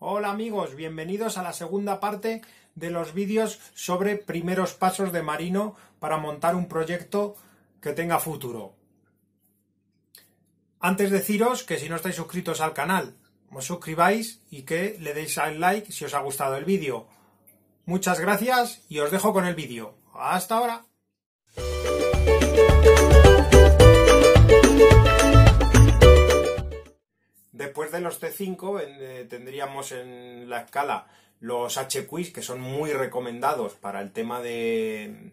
Hola amigos, bienvenidos a la segunda parte de los vídeos sobre primeros pasos de Marino para montar un proyecto que tenga futuro. Antes deciros que si no estáis suscritos al canal, os suscribáis y que le deis al like si os ha gustado el vídeo. Muchas gracias y os dejo con el vídeo. Hasta ahora. Después de los T5 eh, tendríamos en la escala los HQIS, que son muy recomendados para el tema de,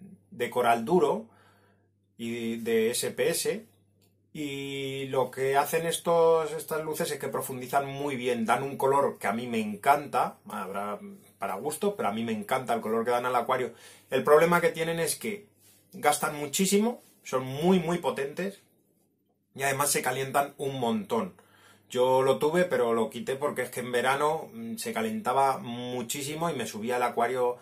coral duro y de SPS. Y lo que hacen estos, estas luces es que profundizan muy bien, dan un color que a mí me encanta, habrá para gusto, pero a mí me encanta el color que dan al acuario. El problema que tienen es que gastan muchísimo, son muy muy potentes y además se calientan un montón. Yo lo tuve, pero lo quité porque es que en verano mm, se calentaba muchísimo y me subía el acuario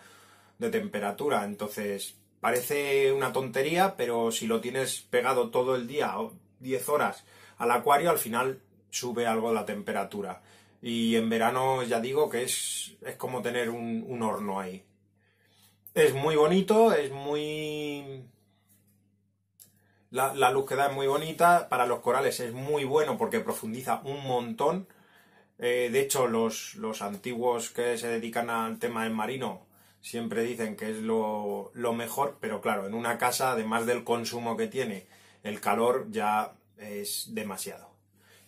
de temperatura. Entonces, parece una tontería, pero si lo tienes pegado todo el día, 10 horas al acuario, al final sube algo la temperatura. Y en verano ya digo que es, es como tener un horno ahí. Es muy bonito, es muy la, luz que da es muy bonita, para los corales es muy bueno porque profundiza un montón. Eh, de hecho, los, los, antiguos que se dedican al tema del marino siempre dicen que es lo, mejor, pero claro, en una casa, además del consumo que tiene, el calor ya es demasiado.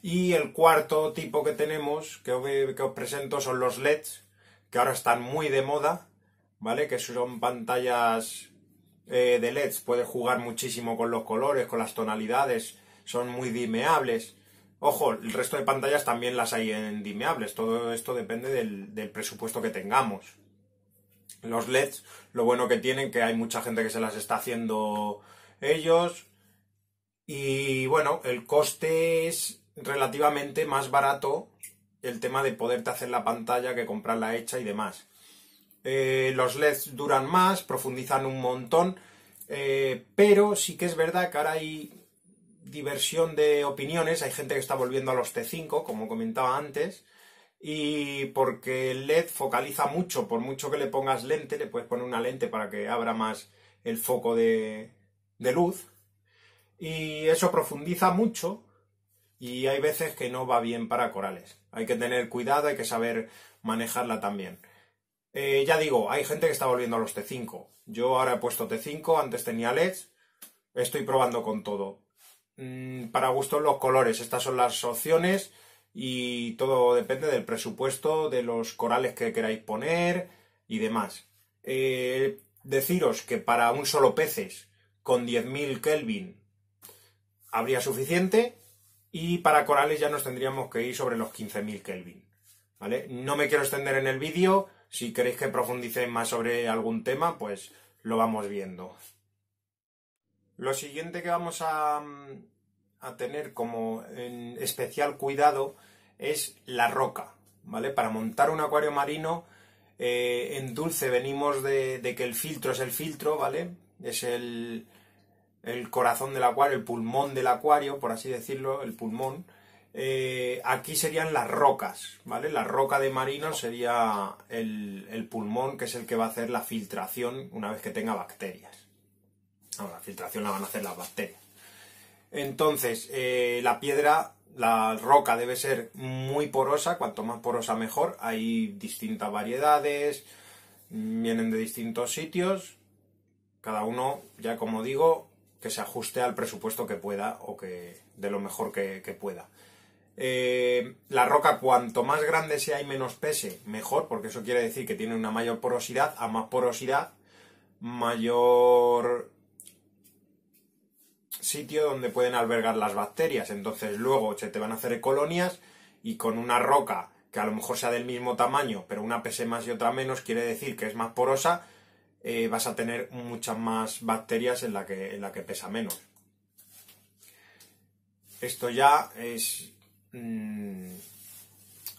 Y el cuarto tipo que tenemos, que os, que os presento, son los LEDs, que ahora están muy de moda, ¿vale? Que son pantallas eh, de LEDs puede jugar muchísimo con los colores, con las tonalidades, son muy dimeables. Ojo, el resto de pantallas también las hay en dimeables, todo esto depende del, del presupuesto que tengamos. Los LEDs, lo bueno que tienen, que hay mucha gente que se las está haciendo ellos. Y bueno, el coste es relativamente más barato el tema de poderte hacer la pantalla que comprarla hecha y demás. Eh, los LEDs duran más, profundizan un montón, eh, pero sí que es verdad que ahora hay diversión de opiniones, hay gente que está volviendo a los T5, como comentaba antes, y porque el LED focaliza mucho, por mucho que le pongas lente, le puedes poner una lente para que abra más el foco de luz, y eso profundiza mucho, y hay veces que no va bien para corales. Hay que tener cuidado, hay que saber manejarla también. Eh, ya digo, hay gente que está volviendo a los T5. Yo ahora he puesto T5, antes tenía LEDs. Estoy probando con todo. Mm, para gusto los colores, estas son las opciones y todo depende del presupuesto, de los corales que queráis poner y demás. Eh, deciros que para un solo peces con 10.000 Kelvin habría suficiente y para corales ya nos tendríamos que ir sobre los 15.000 Kelvin. ¿vale? No me quiero extender en el vídeo si queréis que profundice más sobre algún tema, pues lo vamos viendo. Lo siguiente que vamos a, mm, tener como especial cuidado es la roca, ¿vale? Para montar un acuario marino eh, en dulce venimos de, que el filtro es el filtro, ¿vale? Es el corazón del acuario, el pulmón del acuario, por así decirlo, el pulmón. Eh, aquí serían las rocas, ¿vale? La roca de marino sería el, pulmón, que es el que va a hacer la filtración una vez que tenga bacterias. la filtración la van a hacer las bacterias. Entonces, eh, la piedra, la roca debe ser muy porosa, cuanto más porosa mejor. Hay distintas variedades, vienen de distintos sitios. Cada uno, ya como digo, que se ajuste al presupuesto que pueda o que de lo mejor que pueda. Eh, la roca cuanto más grande sea y menos pese, mejor, porque eso quiere decir que tiene una mayor porosidad, a más porosidad, mayor sitio donde pueden albergar las bacterias. Entonces luego se te van a hacer colonias y con una roca que a lo mejor sea del mismo tamaño, pero una pese más y otra menos, quiere decir que es más porosa, eh, vas a tener muchas más bacterias en la que, en la que pesa menos. Esto ya es Mm,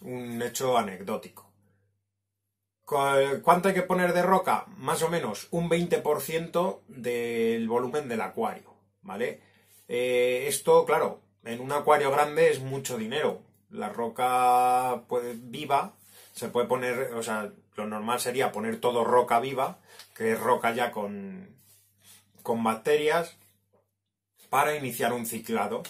un hecho anecdótico. ¿Cuánto hay que poner de roca? Más o menos un 20% del volumen del acuario, ¿vale? Eh, esto, claro, en un acuario grande es mucho dinero. La roca puede viva se puede poner, o sea, lo normal sería poner todo roca viva, que es roca ya con, con bacterias, para iniciar un ciclado.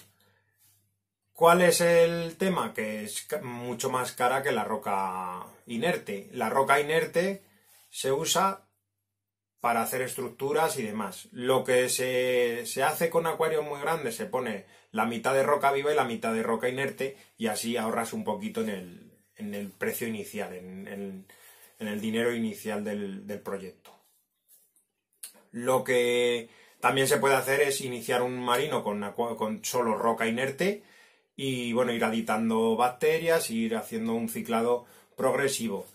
¿Cuál es el tema? Que es mucho más cara que la roca inerte. La roca inerte se usa para hacer estructuras y demás. Lo que se, hace con acuarios muy grandes, se pone la mitad de roca viva y la mitad de roca inerte y así ahorras un poquito en el, precio inicial, en, el dinero inicial del, proyecto. Lo que también se puede hacer es iniciar un marino con solo roca inerte y bueno, ir aditando bacterias, ir haciendo un ciclado progresivo.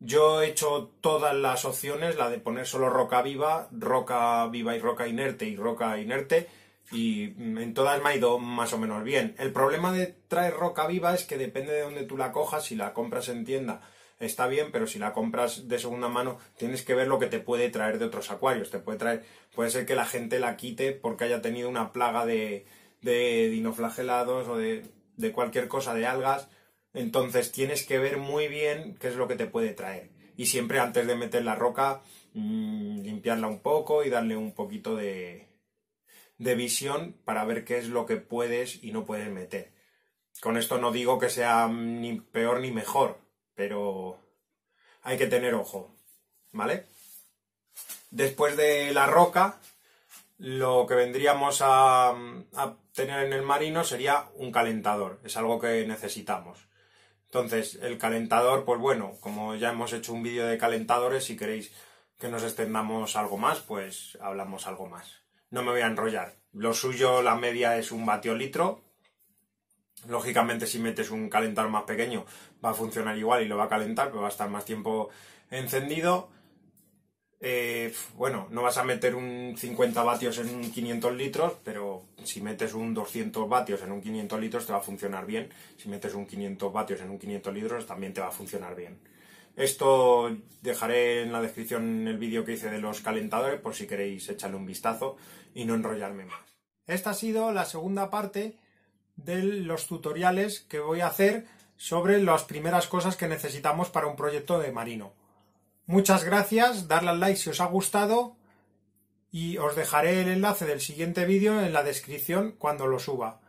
Yo he hecho todas las opciones, la de poner solo roca viva, roca viva y roca inerte y roca inerte, y en todas me ha ido más o menos bien. El problema de traer roca viva es que depende de dónde tú la cojas, si la compras en tienda está bien, pero si la compras de segunda mano tienes que ver lo que te puede traer de otros acuarios, te puede traer, puede ser que la gente la quite porque haya tenido una plaga de, de dinoflagelados o de, cualquier cosa, de algas. Entonces tienes que ver muy bien qué es lo que te puede traer. Y siempre antes de meter la roca, mm, limpiarla un poco y darle un poquito de, de visión para ver qué es lo que puedes y no puedes meter. Con esto no digo que sea mm, ni peor ni mejor, pero hay que tener ojo, ¿vale? Después de la roca, lo que vendríamos a, tener en el marino sería un calentador, es algo que necesitamos. Entonces, el calentador, pues bueno, como ya hemos hecho un vídeo de calentadores, si queréis que nos extendamos algo más, pues hablamos algo más. No me voy a enrollar. Lo suyo, la media es un vatio litro. Lógicamente, si metes un calentador más pequeño, va a funcionar igual y lo va a calentar, pero va a estar más tiempo encendido eh, bueno, no vas a meter un 50 vatios en un 500 litros, pero si metes un 200 vatios en un 500 litros te va a funcionar bien. Si metes un 500 vatios en un 500 litros también te va a funcionar bien. Esto dejaré en la descripción el vídeo que hice de los calentadores por si queréis echarle un vistazo y no enrollarme más. Esta ha sido la segunda parte de los tutoriales que voy a hacer sobre las primeras cosas que necesitamos para un proyecto de marino. Muchas gracias, darle al like si os ha gustado y os dejaré el enlace del siguiente vídeo en la descripción cuando lo suba.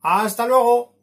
¡Hasta luego!